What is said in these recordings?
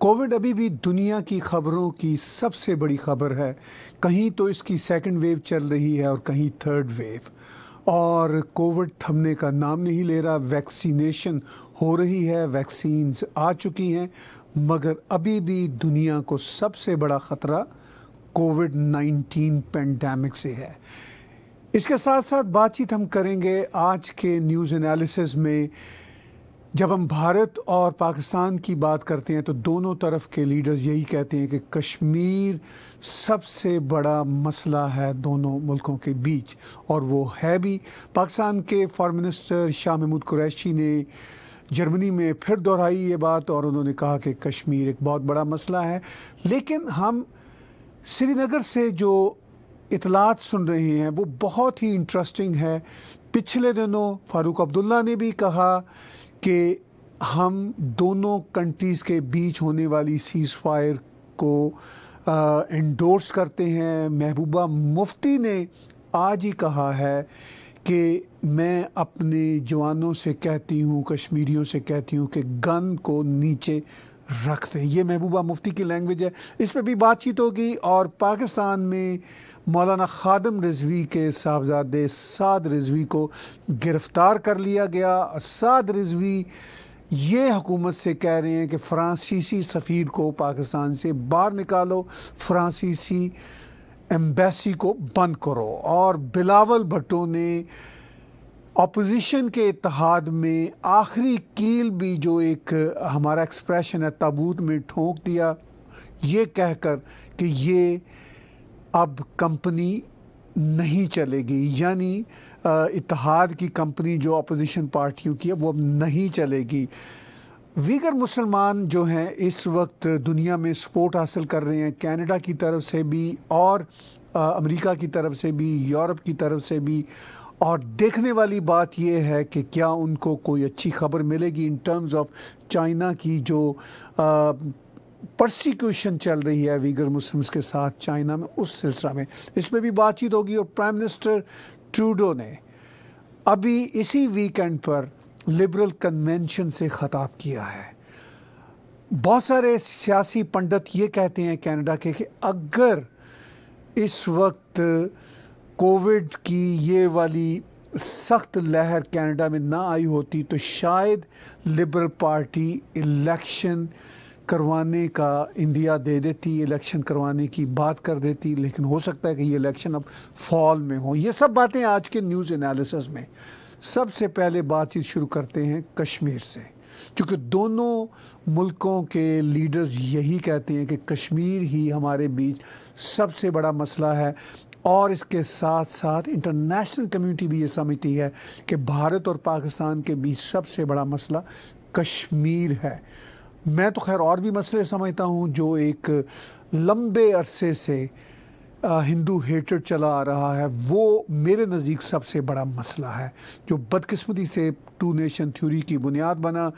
Covid अभी भी दुनिया की खबरों की सबसे बड़ी खबर है कहीं तो इसकी सेकेंड वेव चल रही है और कहीं थर्ड वेव और कोविड थमने का नाम नहीं ले रहा वैक्सीनेशन हो रही है वैक्सीन्स आ चुकी हैं मगर अभी भी दुनिया को सबसे बड़ा ख़तरा कोविड 19 पेंडेमिक से है इसके साथ साथ बातचीत हम करेंगे आज के न्यूज़ एनालिसिस में जब हम भारत और पाकिस्तान की बात करते हैं तो दोनों तरफ के लीडर्स यही कहते हैं कि कश्मीर सबसे बड़ा मसला है दोनों मुल्कों के बीच और वो है भी पाकिस्तान के फॉरेन मिनिस्टर शाह महमूद कुरैशी ने जर्मनी में फिर दोहराई ये बात और उन्होंने कहा कि कश्मीर एक बहुत बड़ा मसला है लेकिन हम श्रीनगर से जो इतलात सुन रहे हैं वो बहुत ही इंटरेस्टिंग है पिछले दिनों फारूक अब्दुल्ला ने भी कहा कि हम दोनों कंट्रीज़ के बीच होने वाली सीज़ फायर को इंडोर्स करते हैं महबूबा मुफ्ती ने आज ही कहा है कि मैं अपने जवानों से कहती हूँ कश्मीरियों से कहती हूँ कि गन को नीचे रखते हैं ये महबूबा मुफ्ती की लैंग्वेज है इस पर भी बातचीत होगी और पाकिस्तान में मौलाना खादम रिजवी के साहबजादे साद रिजवी को गिरफ़्तार कर लिया गया और साद रिजवी ये हुकूमत से कह रहे हैं कि फ्रांसीसी सफ़ीर को पाकिस्तान से बाहर निकालो फ्रांसीसी एम्बेसी को बंद करो और बिलावल भट्टो ने अपोजिशन के इतिहाद में आखिरी कील भी जो एक हमारा एक्सप्रेशन है तबूत में ठोंक दिया ये कहकर कि ये अब कंपनी नहीं चलेगी यानी इतिहाद की कंपनी जो अपोजिशन पार्टियों की है वो अब नहीं चलेगी वीगर मुसलमान जो हैं इस वक्त दुनिया में सपोर्ट हासिल कर रहे हैं कनाडा की तरफ से भी और अमेरिका की तरफ से भी यूरोप की तरफ से भी और देखने वाली बात यह है कि क्या उनको कोई अच्छी खबर मिलेगी इन टर्म्स ऑफ चाइना की जो प्रोसिक्यूशन चल रही है वीगर मुस्लिम्स के साथ चाइना में उस सिलसिला में इस पर भी बातचीत होगी और प्राइम मिनिस्टर ट्रूडो ने अभी इसी वीकेंड पर लिबरल कन्वेंशन से ख़ताब किया है बहुत सारे सियासी पंडित ये कहते हैं कनाडा के कि अगर इस वक्त कोविड की ये वाली सख्त लहर कनाडा में ना आई होती तो शायद लिबरल पार्टी इलेक्शन करवाने का इंडिया दे देती इलेक्शन करवाने की बात कर देती लेकिन हो सकता है कि ये इलेक्शन अब फॉल में हो ये सब बातें आज के न्यूज़ एनालिसिस में सबसे पहले बातचीत शुरू करते हैं कश्मीर से क्योंकि दोनों मुल्कों के लीडर्स यही कहते हैं कि कश्मीर ही हमारे बीच सबसे बड़ा मसला है और इसके साथ साथ इंटरनेशनल कम्युनिटी भी ये समझती है कि भारत और पाकिस्तान के बीच सबसे बड़ा मसला कश्मीर है मैं तो खैर और भी मसले समझता हूँ जो एक लंबे अरसे से हिंदू हेटर चला आ रहा है वो मेरे नज़दीक सबसे बड़ा मसला है जो बदकस्मती से टू नेशन थ्योरी की बुनियाद बना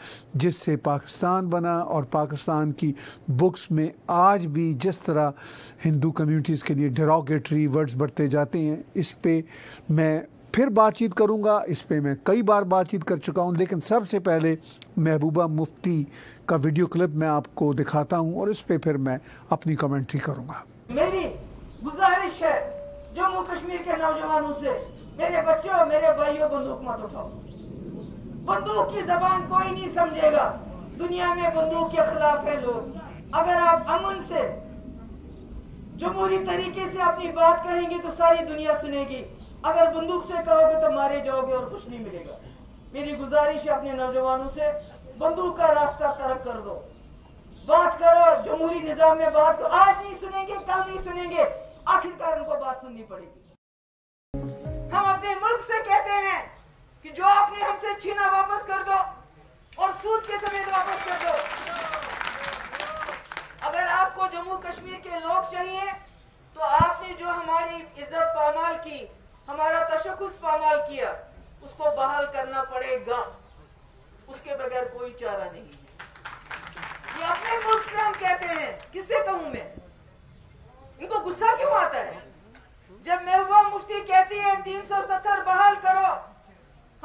जिससे पाकिस्तान बना और पाकिस्तान की बुक्स में आज भी जिस तरह हिंदू कम्युनिटीज़ के लिए डेरोगेटरी वर्ड्स बढ़ते जाते हैं इस पर मैं फिर बातचीत करूंगा इस पर मैं कई बार बातचीत कर चुका हूं लेकिन सबसे पहले महबूबा मुफ्ती का वीडियो क्लिप मैं आपको दिखाता हूं और इस पर फिर मैं अपनी कमेंट्री करूंगा मैंने गुजारिश है जम्मू कश्मीर के नौजवानों से मेरे बच्चों मेरे भाइयों बंदूक मत उठाओ बंदूक की जबान कोई नहीं समझेगा दुनिया में बंदूक के खिलाफ है लोग अगर आप अमन से जमहूरी तरीके से अपनी बात कहेंगे तो सारी दुनिया सुनेगी अगर बंदूक से कहोगे तो मारे जाओगे और कुछ नहीं मिलेगा मेरी गुजारिश है अपने नौजवानों से बंदूक का रास्ता तरक कर दो बात करो जमहूरी निजाम में बात करो आज नहीं सुनेंगे कल नहीं सुनेंगे आखिरकार उनको बात सुननी पड़ेगी हम अपने मुल्क से कहते हैं कि जो आपने हमसे छीना वापस कर दो और सूद के समेत वापस कर दो अगर आपको जम्मू कश्मीर के लोग चाहिए तो आपने जो हमारी इज्जत पामाल की हमारा तशखुस पामाल किया उसको बहाल करना पड़ेगा उसके बगैर कोई चारा नहीं है अपने मुल्क से हम कहते हैं किससे कहूं मैं इनको गुस्सा क्यों आता है जब महबूबा मुफ्ती कहती है तीन सौ सत्तर बहाल करो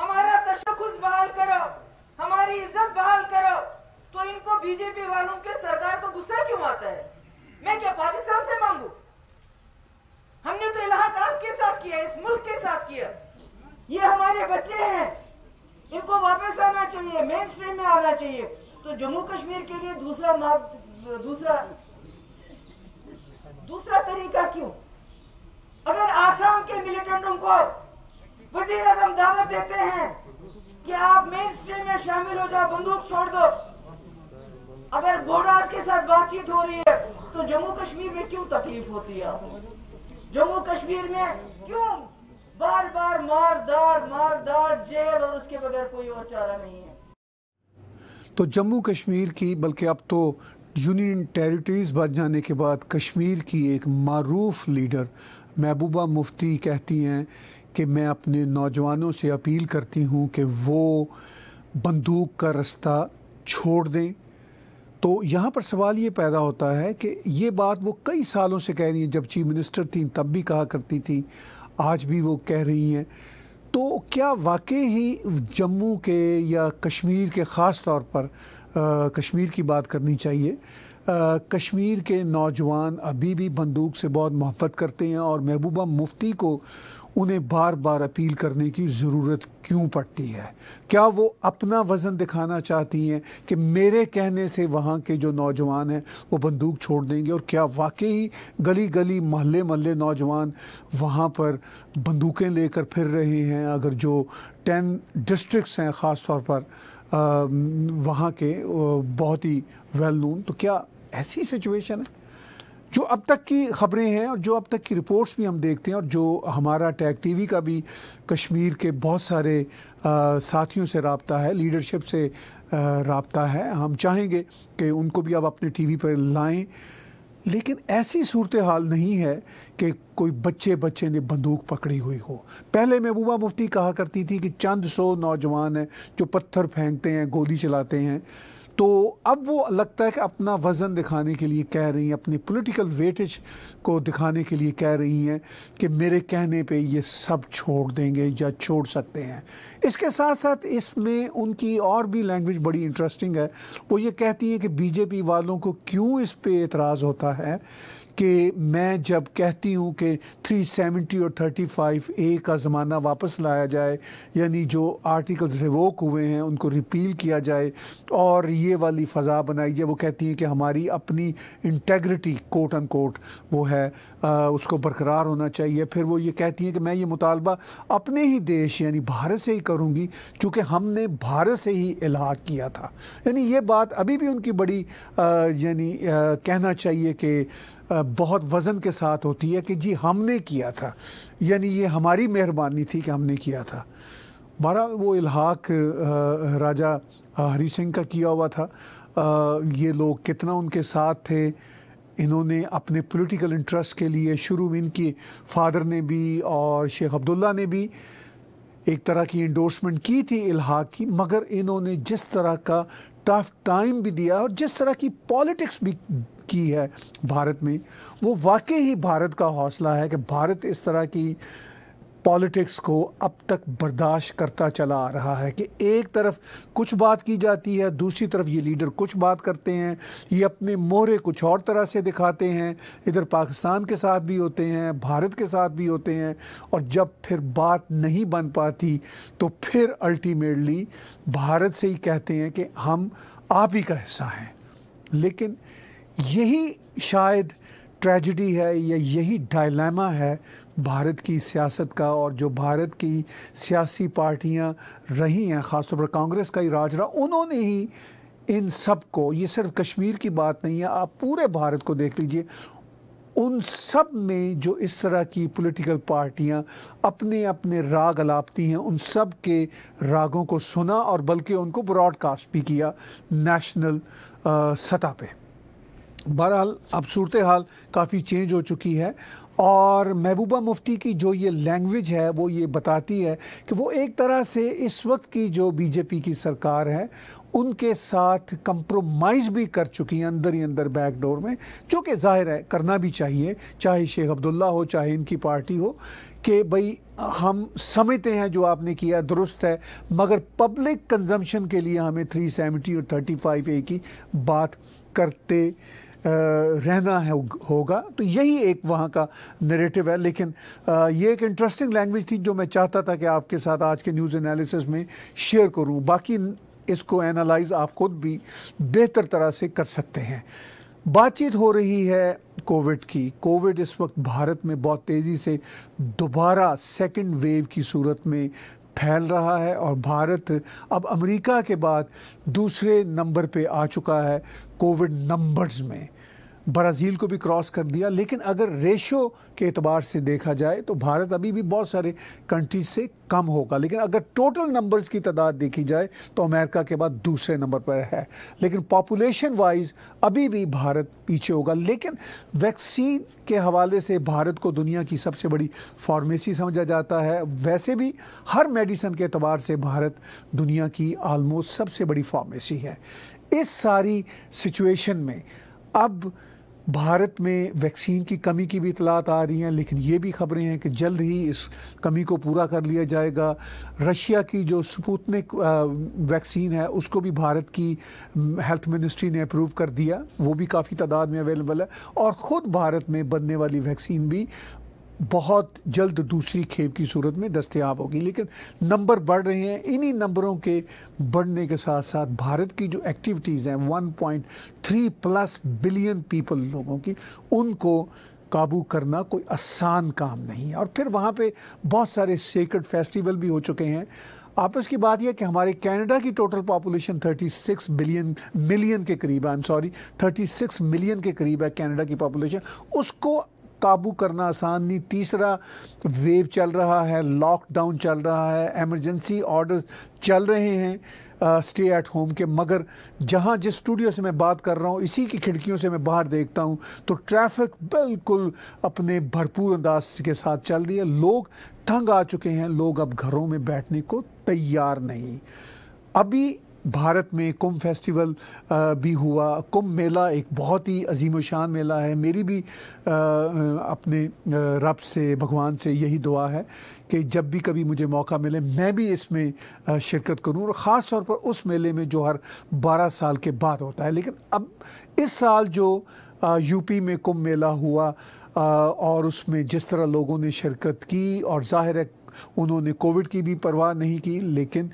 हमारा तशखुस बहाल करो हमारी इज्जत बहाल करो तो इनको बीजेपी वालों के सरकार को गुस्सा क्यों आता है मैं क्या पाकिस्तान से मांगू हमने तो इलाहाबाद के साथ किया इस मुल्क के साथ किया ये हमारे बच्चे हैं इनको वापस आना चाहिए मेन स्ट्रीम में आना चाहिए तो जम्मू कश्मीर के लिए दूसरा मार्ग दूसरा दूसरा तरीका क्यों अगर आसाम के मिलिटेंटों को वजीर अजम दावत देते हैं कि आप मेन स्ट्रीम में शामिल हो जाओ बंदूक छोड़ दो अगर बोर्डर्स के साथ बातचीत हो रही है तो जम्मू कश्मीर में क्यों तकलीफ होती है जम्मू कश्मीर में क्यों बार बार मार दाड़ मार दाड़ जेल और उसके बगैर कोई और चारा नहीं है तो जम्मू कश्मीर की बल्कि अब तो यूनियन टेरिटरीज़ बन जाने के बाद कश्मीर की एक मरूफ लीडर महबूबा मुफ्ती कहती हैं कि मैं अपने नौजवानों से अपील करती हूँ कि वो बंदूक का रास्ता छोड़ दें तो यहाँ पर सवाल ये पैदा होता है कि ये बात वो कई सालों से कह रही हैं जब चीफ मिनिस्टर थी तब भी कहा करती थी आज भी वो कह रही हैं तो क्या वाकई ही जम्मू के या कश्मीर के ख़ास तौर पर आ, कश्मीर की बात करनी चाहिए आ, कश्मीर के नौजवान अभी भी बंदूक से बहुत मोहब्बत करते हैं और महबूबा मुफ्ती को उन्हें बार बार अपील करने की ज़रूरत क्यों पड़ती है क्या वो अपना वज़न दिखाना चाहती हैं कि मेरे कहने से वहाँ के जो नौजवान हैं वो बंदूक छोड़ देंगे और क्या वाकई गली गली महल्ले महल्ले नौजवान वहाँ पर बंदूकें लेकर फिर रहे हैं अगर जो टेन डिस्ट्रिक्स हैं ख़ास तौर पर वहाँ के बहुत ही वेल नून तो क्या ऐसी सिचुएशन है जो अब तक की खबरें हैं और जो अब तक की रिपोर्ट्स भी हम देखते हैं और जो हमारा टैग टीवी का भी कश्मीर के बहुत सारे आ, साथियों से रबता है लीडरशिप से रबता है हम चाहेंगे कि उनको भी अब अपने टीवी पर लाएं लेकिन ऐसी सूरत हाल नहीं है कि कोई बच्चे बच्चे ने बंदूक पकड़ी हुई हो पहले महबूबा मुफ्ती कहा करती थी कि चंद सौ नौजवान हैं जो पत्थर फेंकते हैं गोली चलाते हैं तो अब वो लगता है कि अपना वज़न दिखाने के लिए कह रही हैं अपनी पॉलिटिकल वेटेज को दिखाने के लिए कह रही हैं कि मेरे कहने पे ये सब छोड़ देंगे या छोड़ सकते हैं इसके साथ साथ इसमें उनकी और भी लैंग्वेज बड़ी इंटरेस्टिंग है वो ये कहती हैं कि बीजेपी वालों को क्यों इस पर एतराज़ होता है कि मैं जब कहती हूँ कि 370 और 35 ए का ज़माना वापस लाया जाए यानी जो आर्टिकल्स रिवोक हुए हैं उनको रिपील किया जाए और ये वाली फ़ज़ा बनाई जाए वो कहती हैं कि हमारी अपनी इंटेग्रिटी कोट अन कोट वो है आ, उसको बरकरार होना चाहिए फिर वो ये कहती हैं कि मैं ये मुतालबा अपने ही देश यानी भारत से ही करूँगी चूँकि हमने भारत से ही इलाहा किया था यानी ये बात अभी भी उनकी बड़ी यानी कहना चाहिए कि बहुत वज़न के साथ होती है कि जी हमने किया था यानी ये हमारी मेहरबानी थी कि हमने किया था बारह वो इलाहाक राजा हरी सिंह का किया हुआ था ये लोग कितना उनके साथ थे इन्होंने अपने पॉलिटिकल इंटरेस्ट के लिए शुरू में इनके फादर ने भी और शेख अब्दुल्ला ने भी एक तरह की इंडोर्समेंट की थी इलाहा़ की मगर इन्होंने जिस तरह का टफ टाइम भी दिया और जिस तरह की पॉलिटिक्स भी की है भारत में वो वाकई ही भारत का हौसला है कि भारत इस तरह की पॉलिटिक्स को अब तक बर्दाश्त करता चला आ रहा है कि एक तरफ कुछ बात की जाती है दूसरी तरफ ये लीडर कुछ बात करते हैं ये अपने मोहरे कुछ और तरह से दिखाते हैं इधर पाकिस्तान के साथ भी होते हैं भारत के साथ भी होते हैं और जब फिर बात नहीं बन पाती तो फिर अल्टीमेटली भारत से ही कहते हैं कि हम आप ही का हिस्सा हैं लेकिन यही शायद ट्रेजडी है या यही डायलैमा है भारत की सियासत का और जो भारत की सियासी पार्टियां रही हैं ख़ासतौर पर कांग्रेस का ही राज रहा उन्होंने ही इन सब को ये सिर्फ कश्मीर की बात नहीं है आप पूरे भारत को देख लीजिए उन सब में जो इस तरह की पॉलिटिकल पार्टियां अपने अपने राग अलापती हैं उन सब के रागों को सुना और बल्कि उनको ब्रॉडकास्ट भी किया नेशनल सतह पे बहरहाल अब सूरत हाल काफ़ी चेंज हो चुकी है और महबूबा मुफ्ती की जो ये लैंग्वेज है वो ये बताती है कि वो एक तरह से इस वक्त की जो बीजेपी की सरकार है उनके साथ कंप्रोमाइज़ भी कर चुकी हैं अंदर ही अंदर बैकडोर में जो कि जाहिर है करना भी चाहिए चाहे शेख अब्दुल्ला हो चाहे इनकी पार्टी हो कि भाई हम समझते हैं जो आपने किया दुरुस्त है मगर पब्लिक कंजम्पशन के लिए हमें 370 और 35 ए की बात करते रहना है होगा तो यही एक वहाँ का नरेटिव है लेकिन ये एक इंटरेस्टिंग लैंग्वेज थी जो मैं चाहता था कि आपके साथ आज के न्यूज़ एनालिसिस में शेयर करूँ बाकी इसको एनालाइज आप खुद भी बेहतर तरह से कर सकते हैं बातचीत हो रही है कोविड की कोविड इस वक्त भारत में बहुत तेज़ी से दोबारा सेकेंड वेव की सूरत में फैल रहा है और भारत अब अमेरिका के बाद दूसरे नंबर पे आ चुका है कोविड नंबर्स में ब्राज़ील को भी क्रॉस कर दिया लेकिन अगर रेशो के अतबार से देखा जाए तो भारत अभी भी बहुत सारे कंट्रीज से कम होगा लेकिन अगर टोटल नंबर्स की तादाद देखी जाए तो अमेरिका के बाद दूसरे नंबर पर है लेकिन पॉपुलेशन वाइज अभी भी भारत पीछे होगा लेकिन वैक्सीन के हवाले से भारत को दुनिया की सबसे बड़ी फार्मेसी समझा जाता है वैसे भी हर मेडिसन के अतबार से भारत दुनिया की आलमोस्ट सबसे बड़ी फार्मेसी है इस सारी सिचुएशन में अब भारत में वैक्सीन की कमी की भी इतलात आ रही हैं लेकिन ये भी खबरें हैं कि जल्द ही इस कमी को पूरा कर लिया जाएगा रशिया की जो स्पूतनिक वैक्सीन है उसको भी भारत की हेल्थ मिनिस्ट्री ने अप्रूव कर दिया वो भी काफ़ी तादाद में अवेलेबल है और ख़ुद भारत में बनने वाली वैक्सीन भी बहुत जल्द दूसरी खेप की सूरत में दस्तियाब होगी लेकिन नंबर बढ़ रहे हैं इन्हीं नंबरों के बढ़ने के साथ साथ भारत की जो एक्टिविटीज़ हैं 1.3 प्लस बिलियन पीपल लोगों की उनको काबू करना कोई आसान काम नहीं है और फिर वहाँ पे बहुत सारे सेक्रेट फेस्टिवल भी हो चुके हैं आपस की बात यह कि हमारे कनाडा की टोटल पॉपुलेशन 36 बिलियन मिलियन के करीब है आई एम सॉरी 36 मिलियन के करीब है कनाडा की पॉपुलेशन उसको काबू करना आसान नहीं तीसरा वेव चल रहा है लॉकडाउन चल रहा है एमरजेंसी ऑर्डर्स चल रहे हैं स्टे एट होम के मगर जहाँ जिस स्टूडियो से मैं बात कर रहा हूँ इसी की खिड़कियों से मैं बाहर देखता हूँ तो ट्रैफिक बिल्कुल अपने भरपूर अंदाज के साथ चल रही है लोग तंग आ चुके हैं लोग अब घरों में बैठने को तैयार नहीं अभी भारत में कुंभ फेस्टिवल भी हुआ कुंभ मेला एक बहुत ही अजीम शान मेला है मेरी भी अपने रब से भगवान से यही दुआ है कि जब भी कभी मुझे मौका मिले मैं भी इसमें शिरकत करूं और ख़ास तौर पर उस मेले में जो हर 12 साल के बाद होता है लेकिन अब इस साल जो यूपी में कुंभ मेला हुआ और उसमें जिस तरह लोगों ने शिरकत की और ज़ाहिर है उन्होंने कोविड की भी परवाह नहीं की लेकिन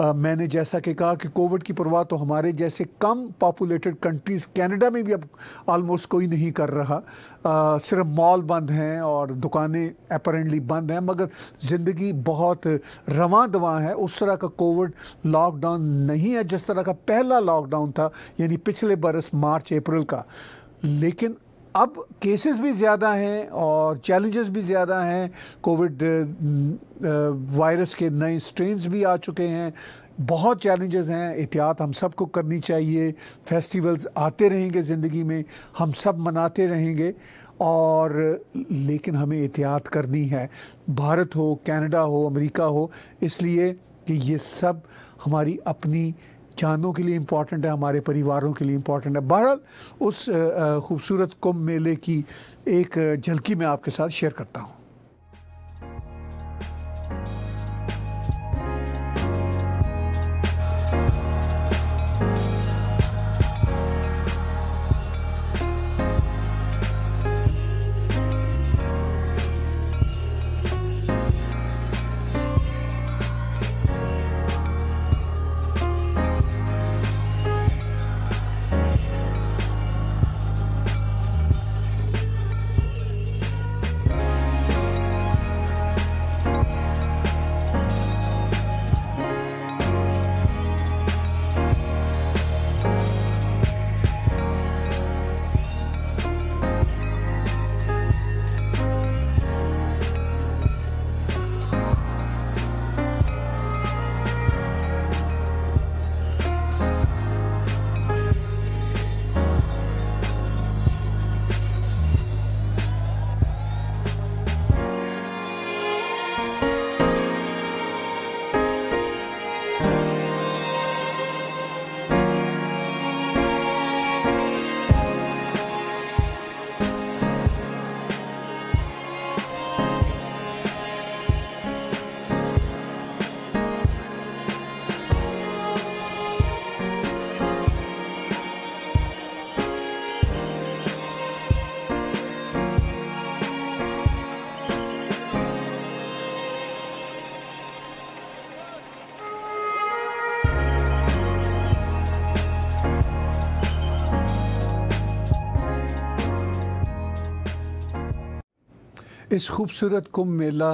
आ, मैंने जैसा कि कहा कि कोविड की परवाह तो हमारे जैसे कम पॉपुलेटेड कंट्रीज़ कनाडा में भी अब आलमोस्ट कोई नहीं कर रहा आ, सिर्फ मॉल बंद हैं और दुकानें अपरेंटली बंद हैं मगर ज़िंदगी बहुत रवा दवा है उस तरह का कोविड लॉकडाउन नहीं है जिस तरह का पहला लॉकडाउन था यानी पिछले बरस मार्च अप्रैल का लेकिन अब केसेस भी ज़्यादा हैं और चैलेंजेस भी ज़्यादा हैं कोविड वायरस uh, uh, के नए स्ट्रेन्स भी आ चुके हैं बहुत चैलेंजेस हैं एहतियात हम सबको करनी चाहिए फेस्टिवल्स आते रहेंगे ज़िंदगी में हम सब मनाते रहेंगे और लेकिन हमें एहतियात करनी है भारत हो कनाडा हो अमेरिका हो इसलिए कि ये सब हमारी अपनी चांदों के लिए इम्पॉर्टेंट है हमारे परिवारों के लिए इम्पॉर्टेंट है बहरहाल उस खूबसूरत कुंभ मेले की एक झलकी मैं आपके साथ शेयर करता हूँ इस खूबसूरत कुंभ मेला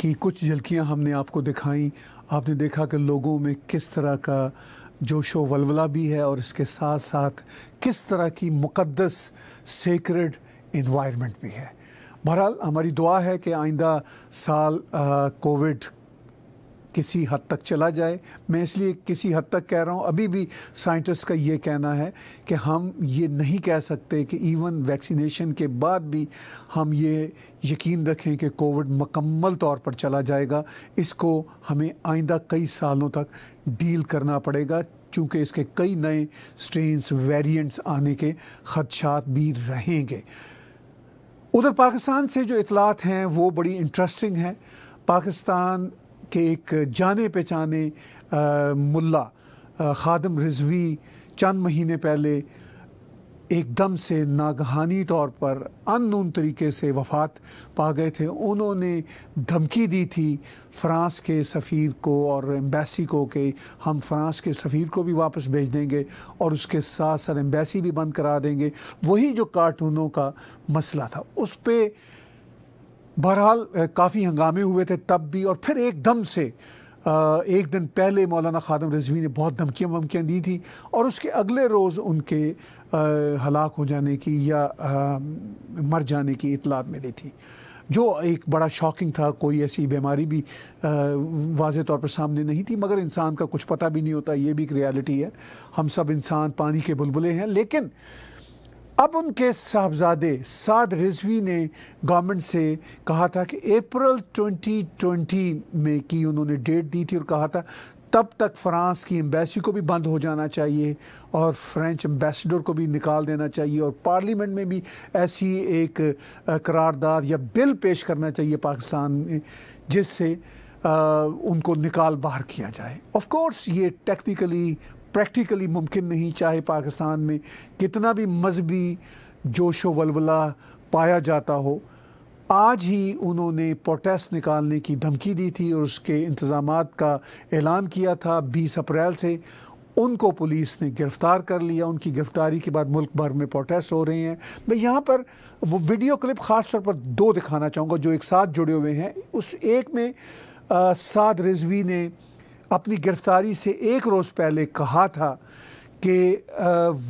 की कुछ झलकियां हमने आपको दिखाई आपने देखा कि लोगों में किस तरह का जोशो वलवला भी है और इसके साथ साथ किस तरह की मुकदस सेक्रेड इन्वायरमेंट भी है बहरहाल हमारी दुआ है कि आइंदा साल कोविड किसी हद तक चला जाए मैं इसलिए किसी हद तक कह रहा हूँ अभी भी साइंटिस्ट का ये कहना है कि हम ये नहीं कह सकते कि इवन वैक्सीनेशन के बाद भी हम ये यकीन रखें कि कोविड मकम्मल तौर पर चला जाएगा इसको हमें आइंदा कई सालों तक डील करना पड़ेगा चूँकि इसके कई नए स्ट्रेन्स वेरियंट्स आने के खदशात भी रहेंगे उधर पाकिस्तान से जो इतलात हैं वो बड़ी इंटरेस्टिंग हैं पाकिस्तान कि एक जाने पहचाने मुल्ला खादम रिजवी चंद महीने पहले एकदम से नागहानी तौर पर अन तरीके से वफात पा गए थे उन्होंने धमकी दी थी फ्रांस के सफ़ीर को और एम्बेसी को कि हम फ्रांस के सफ़ीर को भी वापस भेज देंगे और उसके साथ साथ एम्बेसी भी बंद करा देंगे वही जो कार्टूनों का मसला था उस पर बहरहाल काफ़ी हंगामे हुए थे तब भी और फिर एकदम से एक दिन पहले मौलाना खादम रजवी ने बहुत धमकियाँ वमकियाँ दी थी और उसके अगले रोज़ उनके हलाक हो जाने की या आ, मर जाने की इतलात मिली थी जो एक बड़ा शॉकिंग था कोई ऐसी बीमारी भी वाज तौर पर सामने नहीं थी मगर इंसान का कुछ पता भी नहीं होता ये भी एक रियलिटी है हम सब इंसान पानी के बुलबुले हैं लेकिन अब उनके साहबजादे साद रिजवी ने गवर्नमेंट से कहा था कि अप्रैल 2020 में की उन्होंने डेट दी थी और कहा था तब तक फ्रांस की एम्बेसी को भी बंद हो जाना चाहिए और फ्रेंच एम्बेसडर को भी निकाल देना चाहिए और पार्लियामेंट में भी ऐसी एक करारदाद या बिल पेश करना चाहिए पाकिस्तान में जिससे उनको निकाल बाहर किया जाए ऑफ कोर्स ये टेक्निकली प्रैक्टिकली मुमकिन नहीं चाहे पाकिस्तान में कितना भी मजहबी जोश व वलवला पाया जाता हो आज ही उन्होंने प्रोटेस्ट निकालने की धमकी दी थी और उसके इंतज़ाम का ऐलान किया था 20 अप्रैल से उनको पुलिस ने गिरफ़्तार कर लिया उनकी गिरफ़्तारी के बाद मुल्क भर में प्रोटेस्ट हो रहे हैं मैं यहाँ पर वो वीडियो क्लिप ख़ास तौर पर दो दिखाना चाहूँगा जो एक साथ जुड़े हुए हैं उस एक में साद रिजवी ने अपनी गिरफ़्तारी से एक रोज़ पहले कहा था कि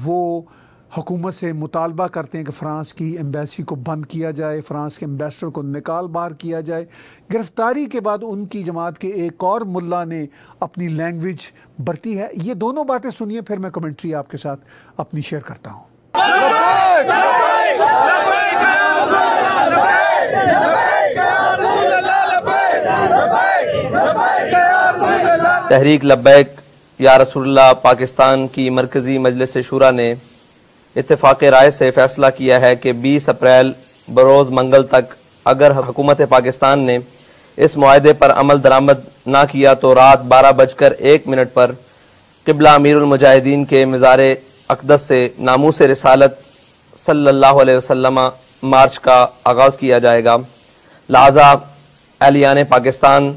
वो हुकूमत से मुतालबा करते हैं कि फ़्रांस की एम्बेसी को बंद किया जाए फ़्रांस के एम्बेसडर को निकाल बाहर किया जाए गिरफ़्तारी के बाद उनकी जमात के एक और मुल्ला ने अपनी लैंग्वेज बरती है ये दोनों बातें सुनिए फिर मैं कमेंट्री आपके साथ अपनी शेयर करता हूँ तहरीक लब्बैक या रसूल्ला पाकिस्तान की मरकज़ी मजलिस शुरा ने इतफाक़ राय से फैसला किया है कि 20 अप्रैल बरोज़ मंगल तक अगर हुकूमत पाकिस्तान ने इस माहे पर अमल दरामद ना किया तो रात बारह बजकर एक मिनट पर किबला अमीरमुजाहिदीन के मज़ार अकदस से नामूस रसालत सल्लल्लाहु अलैहि वसल्लम मार्च का आगाज़ किया जाएगा लिहाजा एलियान पाकिस्तान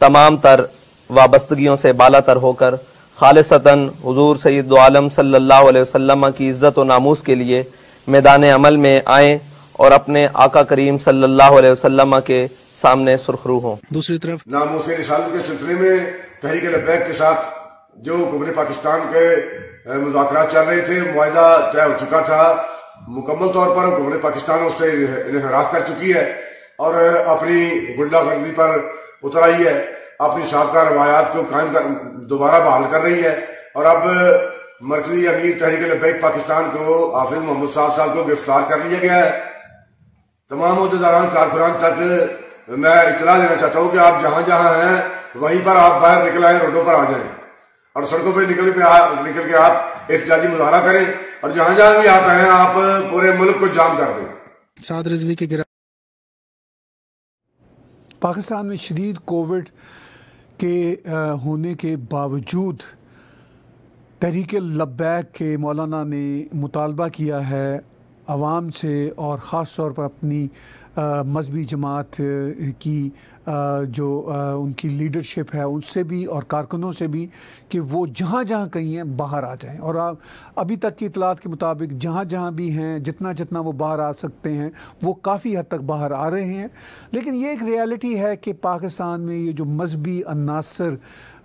तमाम तर वाबस्तगियों से तर होकर खालसतन हजूर सैद आलम सल्लल्लाहु अलैहि वसल्लम की इज़्ज़त व नामूस के लिए मैदान अमल में आए और अपने आका करीम सल्लल्लाहु अलैहि वसल्लम के सामने सुरखरू हों दूसरी तरफ नामोस रिसालत के सिलसिले में तहरीक लबैक के साथ जो हुक्मर पाकिस्तान के मुजाकर चल रहे थे मुआदा तय हो चुका था मुकम्मल तौर पर हुक्मर पाकिस्तान उससे इन्हराफ कर चुकी है और अपनी गुंडागर्दी पर उतर आई है अपनी सबका रवायात को कायम दोबारा बहाल कर रही है और अब मरकजी अमीर तहरीक लबैक पाकिस्तान को हाफिज मोहम्मद साहब साहब को गिरफ्तार कर लिया गया है तमाम अहदेदारान कारकुनान तक मैं इतला देना चाहता हूँ कि आप जहाँ जहाँ हैं वहीं पर आप बाहर निकल आए रोडों पर आ जाए और सड़कों पर निकल पे आ, निकल के आप एहतियाती मुजाहरा करें और जहां जहां भी आप आए आप पूरे मुल्क को जाम कर दें पाकिस्तान में शदीद कोविड के होने के बावजूद तहरीक लब्बैक के मौलाना ने मुतालबा किया है आवाम से और ख़ास तौर पर अपनी मजहबी जमात की जो उनकी लीडरशिप है उनसे भी और कारकुनों से भी कि वो जहाँ जहाँ कहीं हैं बाहर आ जाएं और आप अभी तक की इतलात के मुताबिक जहाँ जहाँ भी हैं जितना जितना वो बाहर आ सकते हैं वो काफ़ी हद तक बाहर आ रहे हैं लेकिन ये एक रियलिटी है कि पाकिस्तान में ये जो मजहबी अनासर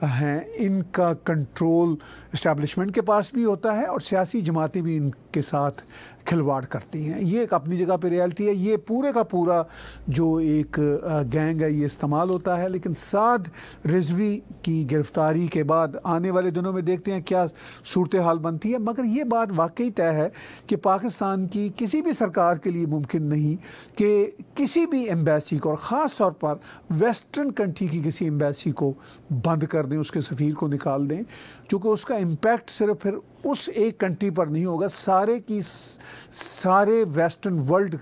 हैं इनका कंट्रोल इस्टेबलिशमेंट के पास भी होता है और सियासी जमातें भी इनके साथ खिलवाड़ करती हैं ये एक अपनी जगह पे रियलिटी है ये पूरे का पूरा जो एक गैंग है ये इस्तेमाल होता है लेकिन साद रिजवी की गिरफ्तारी के बाद आने वाले दिनों में देखते हैं क्या सूरत हाल बनती है मगर ये बात वाकई तय है कि पाकिस्तान की किसी भी सरकार के लिए मुमकिन नहीं कि किसी भी एम्बेसी को और ख़ास तौर पर वेस्टर्न कंट्री की किसी एम्बेसी को बंद कर दें उसके सफ़ीर को निकाल दें चूँकि उसका इम्पेक्ट सिर्फ फिर उस एक कंट्री पर नहीं होगा सारे की सारे वेस्टर्न वर्ल्ड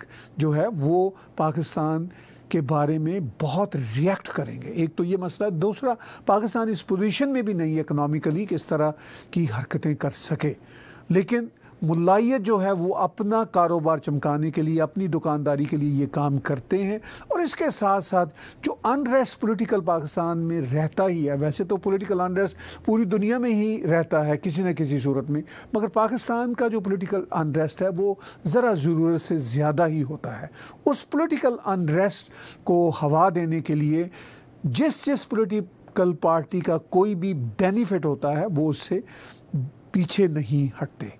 जो है वो पाकिस्तान के बारे में बहुत रिएक्ट करेंगे एक तो ये मसला दूसरा पाकिस्तान इस पोजीशन में भी नहीं इकनॉमिकली कि इस तरह की हरकतें कर सके लेकिन मुलायत जो है वो अपना कारोबार चमकाने के लिए अपनी दुकानदारी के लिए ये काम करते हैं और इसके साथ साथ जो अनरेस्ट पॉलिटिकल पाकिस्तान में रहता ही है वैसे तो पॉलिटिकल अनरेस्ट पूरी दुनिया में ही रहता है किसी न किसी सूरत में मगर पाकिस्तान का जो पॉलिटिकल अनरेस्ट है वो ज़रा ज़रूरत से ज़्यादा ही होता है उस पोलिटिकल अनरेस्ट को हवा देने के लिए जिस जिस पोलिटिकल पार्टी का कोई भी बेनिफिट होता है वो उससे पीछे नहीं हटते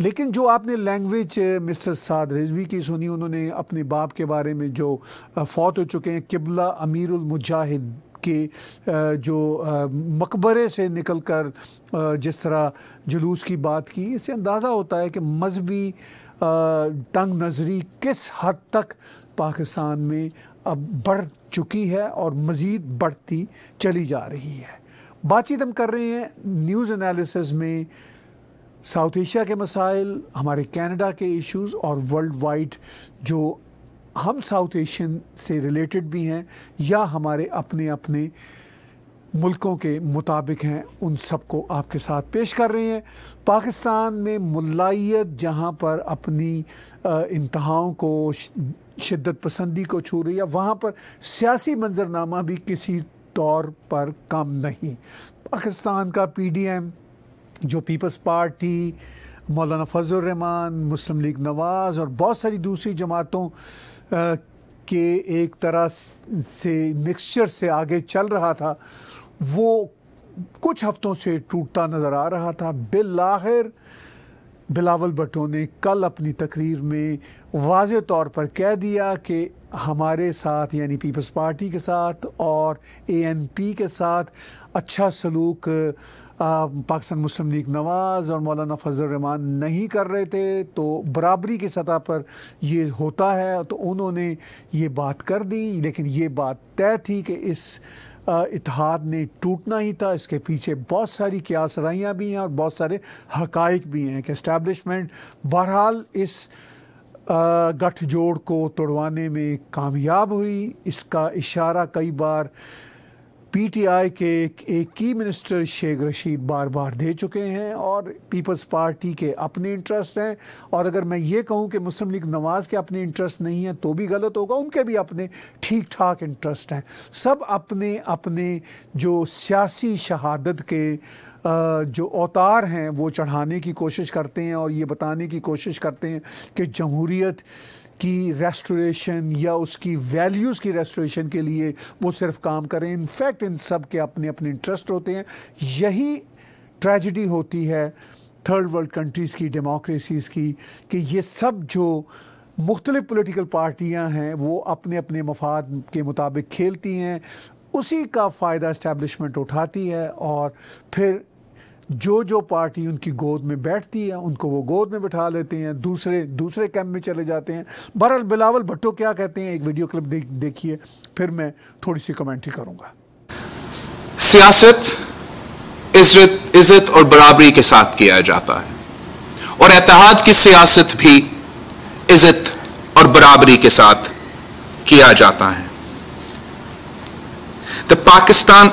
लेकिन जो आपने लैंग्वेज मिस्टर साद रिजवी की सुनी उन्होंने अपने बाप के बारे में जो eh, फौत हो चुके हैं किबला अमीरुल मुजाहिद के eh, जो eh, मकबरे से निकल कर जिस तरह जुलूस की बात की इससे अंदाज़ा होता है कि मजहबी तंग नज़री किस हद तक पाकिस्तान में अब बढ़ चुकी है और मज़ीद बढ़ती चली जा रही है बातचीत हम कर रहे हैं न्यूज़ एनालिसिस में साउथ एशिया के मसाइल हमारे कनाडा के इश्यूज और वर्ल्ड वाइड जो हम साउथ एशियन से रिलेटेड भी हैं या हमारे अपने अपने मुल्कों के मुताबिक हैं उन सबको आपके साथ पेश कर रहे हैं पाकिस्तान में मुलायत जहाँ पर अपनी इंतहाओं को शिद्दत पसंदी को छू रही है वहाँ पर सियासी मंजरनामा भी किसी तौर पर कम नहीं पाकिस्तान का पी डी एम जो पीपल्स पार्टी मौलाना रहमान मुस्लिम लीग नवाज़ और बहुत सारी दूसरी जमातों के एक तरह से मिक्सचर से आगे चल रहा था वो कुछ हफ्तों से टूटता नज़र आ रहा था बिल आखिर बिलावल भट्टो ने कल अपनी तकरीर में वाज तौर पर कह दिया कि हमारे साथ यानी पीपल्स पार्टी के साथ और एएनपी के साथ अच्छा सलूक पाकिस्तान मुस्लिम लीग नवाज़ और मौलाना फजल रहमान नहीं कर रहे थे तो बराबरी की सतह पर ये होता है तो उन्होंने ये बात कर दी लेकिन ये बात तय थी कि इस इतिहाद ने टूटना ही था इसके पीछे बहुत सारी क्यासराइयाँ भी हैं और बहुत सारे हकाइक भी हैं कि इस्टेबलिशमेंट बहरहाल इस गठजोड़ को तोड़वाने में कामयाब हुई इसका इशारा कई बार पीटीआई के एक की मिनिस्टर शेख रशीद बार बार दे चुके हैं और पीपल्स पार्टी के अपने इंटरेस्ट हैं और अगर मैं ये कहूँ कि मुस्लिम लीग नवाज़ के अपने इंटरेस्ट नहीं हैं तो भी गलत होगा उनके भी अपने ठीक ठाक इंटरेस्ट हैं सब अपने अपने जो सियासी शहादत के जो अवतार हैं वो चढ़ाने की कोशिश करते हैं और ये बताने की कोशिश करते हैं कि जमहूरीत की रेस्टोरेशन या उसकी वैल्यूज़ की रेस्टोरेशन के लिए वो सिर्फ काम करें इनफैक्ट इन सब के अपने अपने इंटरेस्ट होते हैं यही ट्रेजिडी होती है थर्ड वर्ल्ड कंट्रीज़ की डेमोक्रेसीज़ की कि ये सब जो मुख्तलिफ़ पोलिटिकल पार्टियाँ हैं वो अपने अपने मफाद के मुताबिक खेलती हैं उसी का फ़ायदा इस्टेबलिशमेंट उठाती है और फिर जो जो पार्टी उनकी गोद में बैठती है उनको वो गोद में बैठा लेते हैं दूसरे दूसरे कैंप में चले जाते हैं बहरहाल बिलावल भट्टो क्या कहते हैं एक वीडियो क्लिप देखिए फिर मैं थोड़ी सी कमेंट्री करूंगा सियासत इज्जत इज्जत और बराबरी के साथ किया जाता है और एतहाद की सियासत भी इज्जत और बराबरी के साथ किया जाता है the Pakistan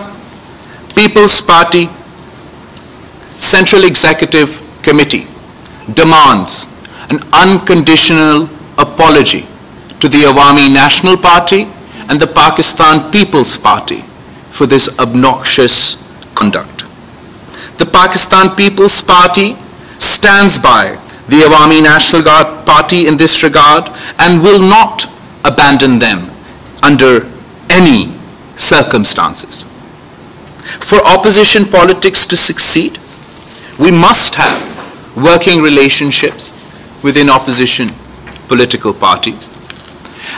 peoples party Central Executive Committee demands an unconditional apology to the Awami National Party and the Pakistan People's Party for this obnoxious conduct. The Pakistan People's Party stands by the Awami National Guard Party in this regard and will not abandon them under any circumstances. For opposition politics to succeed, we must have working relationships within opposition political parties.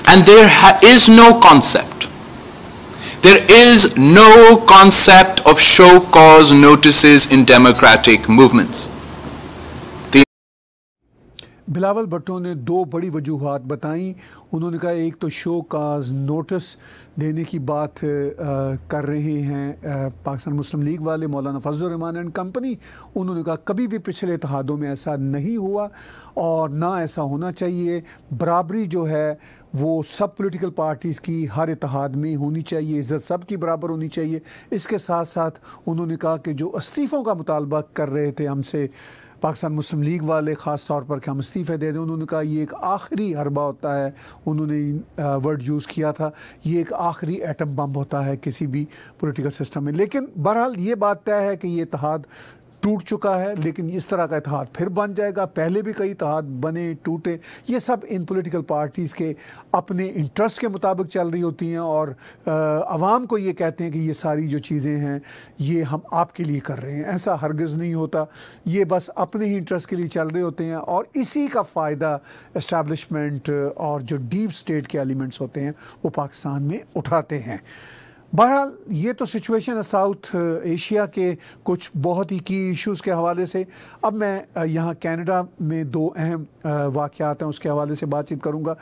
And there is no concept. There is no concept of show cause notices in democratic movements. Bilawal Bhutto ने दो बड़ी वजूहत बताई उन्होंने कहा एक तो show cause notice देने की बात आ, कर रहे हैं पाकिस्तान मुस्लिम लीग वाले मौलाना फजलरहमान एंड कंपनी उन्होंने कहा कभी भी पिछले इतिहादों में ऐसा नहीं हुआ और ना ऐसा होना चाहिए बराबरी जो है वो सब पॉलिटिकल पार्टीज़ की हर इतिहाद में होनी चाहिए इज़्ज़त सब की बराबर होनी चाहिए इसके साथ साथ उन्होंने कहा कि जो इस्तीफ़ों का मुतालबा कर रहे थे हमसे पाकिस्तान मुस्लिम लीग वाले ख़ास तौर पर क्या हम इस्तीफ़े दे दें उन्होंने कहा ये एक आखिरी हरबा होता है उन्होंने वर्ड यूज़ किया था ये एक आखिरी एटम बम होता है किसी भी पोलिटिकल सिस्टम में लेकिन बहरहाल ये बात तय है कि ये इतिहाद टूट चुका है लेकिन इस तरह का इतिहाद फिर बन जाएगा पहले भी कई इतिहाद बने टूटे ये सब इन पोलिटिकल पार्टीज़ के अपने इंटरेस्ट के मुताबिक चल रही होती हैं और आवाम को ये कहते हैं कि ये सारी जो चीज़ें हैं ये हम आपके लिए कर रहे हैं ऐसा हरगज़ नहीं होता ये बस अपने ही इंटरेस्ट के लिए चल रहे होते हैं और इसी का फ़ायदा इस्टबलिशमेंट और जो डीप स्टेट के एलिमेंट्स होते हैं वो पाकिस्तान में उठाते हैं बहरहाल ये तो सिचुएशन है साउथ एशिया के कुछ बहुत ही की इश्यूज़ के हवाले से अब मैं uh, यहाँ कनाडा में दो अहम uh, वाक़ हैं उसके हवाले से बातचीत करूँगा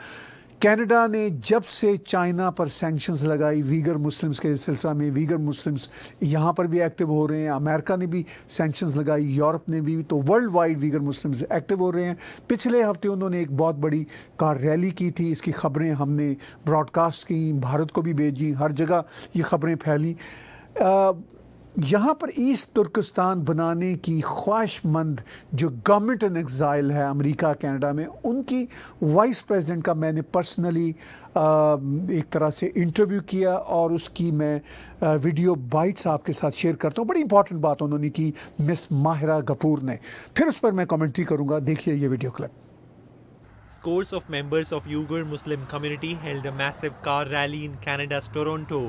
कनाडा ने जब से चाइना पर सैंक्शंस लगाई वीगर मुस्लिम्स के सिलसिला में वीगर मुस्लिम्स यहाँ पर भी एक्टिव हो रहे हैं अमेरिका ने भी सैंक्शंस लगाई यूरोप ने भी तो world wide Uyghur Muslims active हो रहे हैं पिछले हफ्ते उन्होंने एक बहुत बड़ी कार रैली की थी इसकी खबरें हमने ब्रॉडकास्ट की भारत को भी भेजी हर जगह ये खबरें फैली यहाँ पर ईस्ट तुर्कस्तान बनाने की ख्वाहिशमंद जो गवर्नमेंट इन एग्ज़ाइल है अमेरिका कनाडा में उनकी वाइस प्रेसिडेंट का मैंने पर्सनली एक तरह से इंटरव्यू किया और उसकी मैं वीडियो बाइट्स आपके साथ शेयर करता हूँ बड़ी इंपॉर्टेंट बात उन्होंने की मिस माहिरा कपूर ने फिर उस पर मैं कमेंट्री करूँगा देखिए ये video clip Scores of members of Uyghur Muslim community held a massive car rally in Canada's Toronto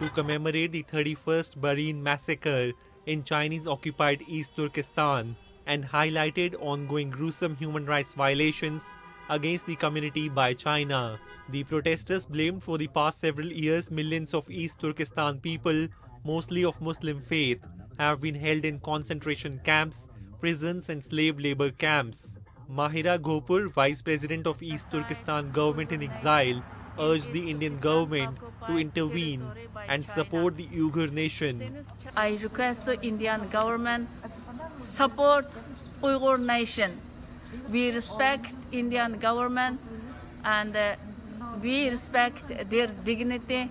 to commemorate the 31st Bahrain massacre in Chinese occupied East Turkestan and highlighted ongoing gruesome human rights violations against the community by China. The protesters blamed for the past several years millions of East Turkestan people, mostly of Muslim faith, have been held in concentration camps, prisons and slave labor camps. Mahira Gopur, Vice President of East Turkestan Government in Exile, urged the Indian government to intervene and support the Uyghur nation. I request the Indian government support Uyghur nation. We respect Indian government and uh, we respect their dignity.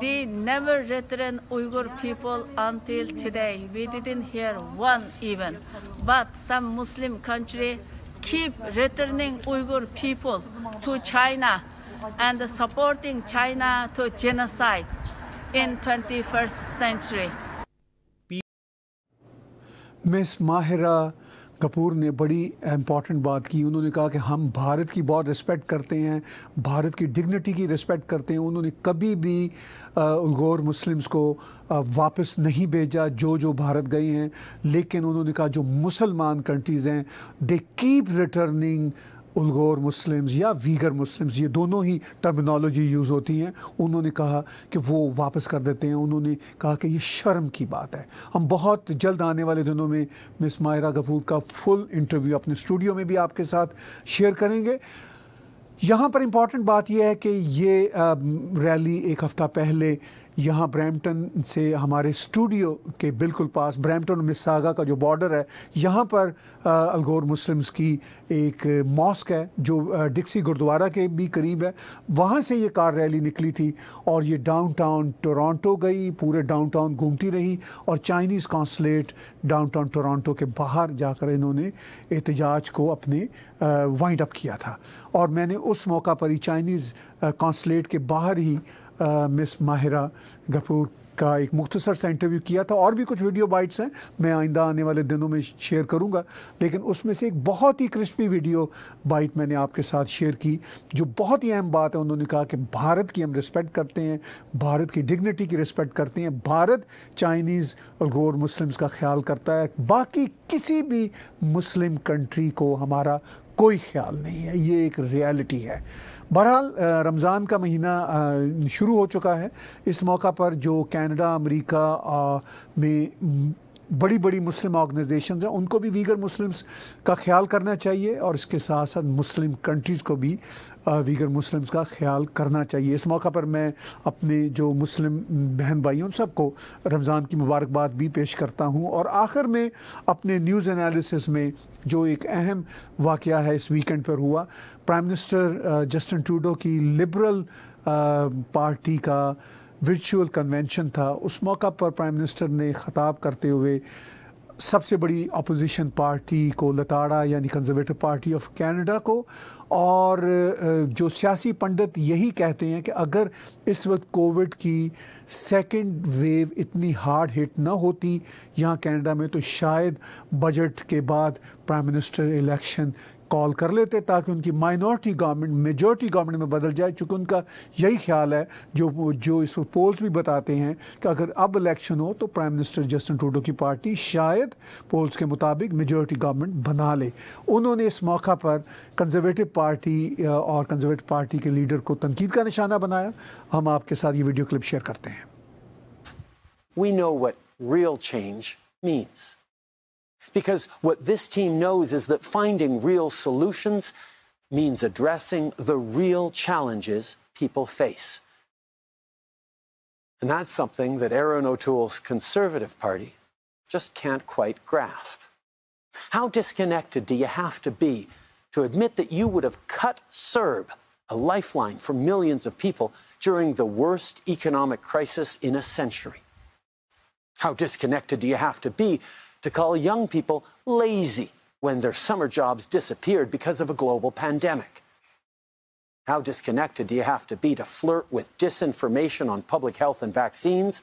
They never return Uyghur people until today. We didn't hear one even. But some Muslim country keep returning Uyghur people to China and supporting China to genocide in 21st century. Miss Mahira Kapoor ने बड़ी important बात की उन्होंने कहा कि हम भारत की बहुत रिस्पेक्ट करते हैं भारत की डिग्निटी की रिस्पेक्ट करते हैं उन्होंने कभी भी गौर मुस्लिम्स को वापस नहीं भेजा जो जो भारत गए हैं लेकिन उन्होंने कहा जो मुसलमान कंट्रीज़ हैं दे कीप रिटर्निंग उलगोर मुस्लिम्स या वीगर मुस्लिम्स ये दोनों ही टर्मिनोलॉजी यूज़ होती हैं उन्होंने कहा कि वो वापस कर देते हैं उन्होंने कहा कि ये शर्म की बात है हम बहुत जल्द आने वाले दिनों में मिस मायरा गफूर का फुल इंटरव्यू अपने स्टूडियो में भी आपके साथ शेयर करेंगे यहाँ पर इम्पॉर्टेंट बात यह है कि ये रैली एक हफ़्ता पहले यहाँ ब्रैम्पटन से हमारे स्टूडियो के बिल्कुल पास ब्रैम्पटन मिसागा का जो बॉर्डर है यहाँ पर अलगोर मुस्लिम्स की एक मॉस्क है जो डिक्सी गुरुद्वारा के भी करीब है वहाँ से ये कार रैली निकली थी और ये डाउनटाउन टोरंटो गई पूरे डाउनटाउन घूमती रही और चाइनीज़ कौंसलेट डाउनटाउन टोरंटो के बाहर जाकर इन्होंने एहतजाज को अपने वाइंड अप किया था और मैंने उस मौका पर ही चाइनीज़ कौंसलेट के बाहर ही मिस माहिरा गफूर का एक मुख्तसर सा इंटरव्यू किया था और भी कुछ वीडियो बाइट्स हैं मैं आइंदा आने वाले दिनों में शेयर करूंगा लेकिन उसमें से एक बहुत ही क्रिस्पी वीडियो बाइट मैंने आपके साथ शेयर की जो बहुत ही अहम बात है उन्होंने कहा कि भारत की हम रिस्पेक्ट करते हैं भारत की डिग्निटी की रिस्पेक्ट करते हैं भारत चाइनीज़ और गौर मुस्लिम्स का ख्याल करता है बाकी किसी भी मुस्लिम कंट्री को हमारा कोई ख्याल नहीं है ये एक रियलिटी है बहरहाल रमज़ान का महीना शुरू हो चुका है इस मौका पर जो कैनेडा अमेरिका में बड़ी बड़ी मुस्लिम ऑर्गेनाइजेशन हैं उनको भी वीगर मुस्लिम्स का ख्याल करना चाहिए और इसके साथ साथ मुस्लिम कंट्रीज़ को भी वीगर मुस्लिम्स का ख्याल करना चाहिए इस मौका पर मैं अपने जो मुस्लिम बहन भाई उन सबको रमज़ान की मुबारकबाद भी पेश करता हूँ और आखिर में अपने न्यूज़ एनालिसिस में जो एक अहम वाक़ है इस वीकेंड पर हुआ प्राइम मिनिस्टर जस्टिन ट्रूडो की लिबरल पार्टी का वर्चुअल कन्वेंशन था उस मौका पर प्राइम मिनिस्टर ने ख़ताब करते हुए सबसे बड़ी अपोजिशन पार्टी को लताड़ा यानी कंजर्वेटिव पार्टी ऑफ कनाडा को और जो सियासी पंडित यही कहते हैं कि अगर इस वक्त कोविड की सेकंड वेव इतनी हार्ड हिट ना होती यहाँ कनाडा में तो शायद बजट के बाद प्राइम मिनिस्टर इलेक्शन कॉल कर लेते ताकि उनकी माइनॉरिटी गवर्नमेंट मेजॉरिटी गवर्नमेंट में बदल जाए चूँकि उनका यही ख्याल है जो जो इस पोल्स भी बताते हैं कि अगर अब इलेक्शन हो तो प्राइम मिनिस्टर जस्टिन टूडो की पार्टी शायद पोल्स के मुताबिक मेजॉरिटी गवर्नमेंट बना ले उन्होंने इस मौका पर कंजर्वेटिव पार्टी और कंजर्वेटिव पार्टी के लीडर को तनकीद का निशाना बनाया हम आपके साथ ये वीडियो क्लिप शेयर करते हैं We know what real change means. Because what this team knows is that finding real solutions means addressing the real challenges people face. And that's something that Aaron O'Toole's Conservative Party just can't quite grasp. How disconnected do you have to be to admit that you would have cut SERB, a lifeline for millions of people, during the worst economic crisis in a century? How disconnected do you have to be to call young people lazy when their summer jobs disappeared because of a global pandemic. How disconnected do you have to be to flirt with disinformation on public health and vaccines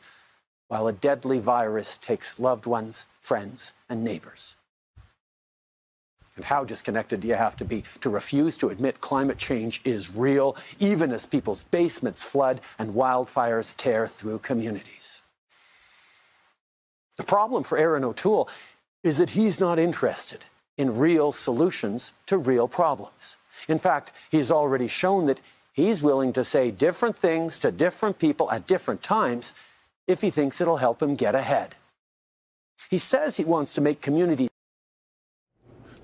while a deadly virus takes loved ones, friends, and neighbors? And how disconnected do you have to be to refuse to admit climate change is real, even as people's basements flood and wildfires tear through communities? The problem for Aaron O'Toole is that he's not interested in real solutions to real problems. In fact, he's already shown that he's willing to say different things to different people at different times if he thinks it'll help him get ahead. He says he wants to make community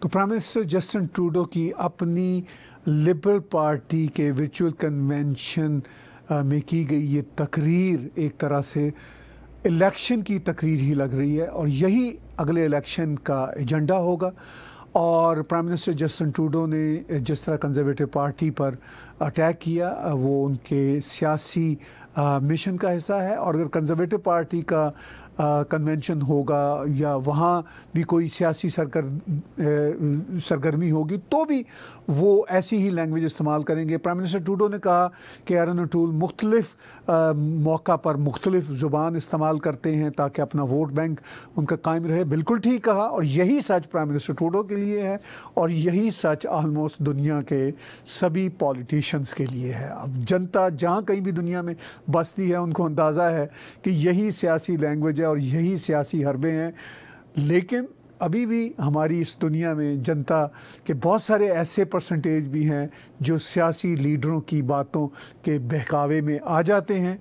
तो prime minister Justin Trudeau की अपनी liberal party के virtual convention uh, में की गई ये तकरीर एक तरह से इलेक्शन की तकरीर ही लग रही है और यही अगले इलेक्शन का एजेंडा होगा और प्राइम मिनिस्टर जस्टिन टूडो ने जिस तरह कंजर्वेटिव पार्टी पर अटैक किया वो उनके सियासी मिशन का हिस्सा है और अगर कंजर्वेटिव पार्टी का कन्वेंशन होगा या वहाँ भी कोई सियासी सरगर सरगर्मी होगी तो भी वो ऐसी ही लैंग्वेज इस्तेमाल करेंगे प्राइम मिनिस्टर टूडो ने कहा कि एरन अटूल मुख्तलिफ मौका पर मुख्तलिफ ज़ुबान इस्तेमाल करते हैं ताकि अपना वोट बैंक उनका कायम रहे बिल्कुल ठीक कहा और यही सच प्राइम मिनिस्टर टूडो के लिए है और यही सच आलमोस्ट दुनिया के सभी पॉलिटिशियंस के लिए है अब जनता जहाँ कहीं भी दुनिया में बसती है उनको अंदाज़ा है कि यही सियासी लैंग्वेज है और यही सियासी हरबे हैं लेकिन अभी भी हमारी इस दुनिया में जनता के बहुत सारे ऐसे परसेंटेज भी हैं जो सियासी लीडरों की बातों के बहकावे में आ जाते हैं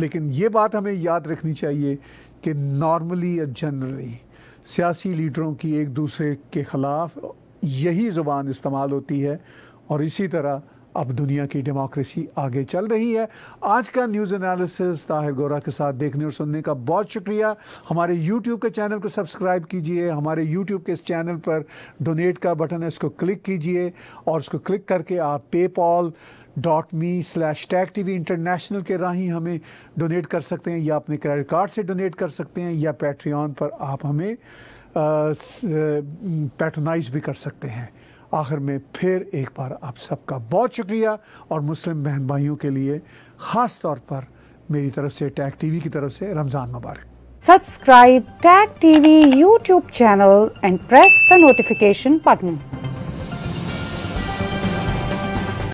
लेकिन ये बात हमें याद रखनी चाहिए कि नॉर्मली या जनरली सियासी लीडरों की एक दूसरे के ख़िलाफ़ यही ज़ुबान इस्तेमाल होती है और इसी तरह अब दुनिया की डेमोक्रेसी आगे चल रही है आज का न्यूज़ एनालिसिस ताहिर गोरा के साथ देखने और सुनने का बहुत शुक्रिया हमारे यूट्यूब के चैनल को सब्सक्राइब कीजिए हमारे यूट्यूब के इस चैनल पर डोनेट का बटन है उसको क्लिक कीजिए और उसको क्लिक करके आप PayPal dot me slash Tag TV वी इंटरनेशनल के राही हमें डोनेट कर सकते हैं या अपने क्रेडिट कार्ड से डोनेट कर सकते हैं या पैट्रियन पर आप हमें पैटर्नाइज भी कर सकते हैं आखिर में फिर एक बार आप सबका बहुत शुक्रिया और मुस्लिम बहन भाइयों के लिए ख़ास तौर पर मेरी तरफ से टैग टीवी की तरफ से रमज़ान मुबारक subscribe Tag TV YouTube channel and press the notification button.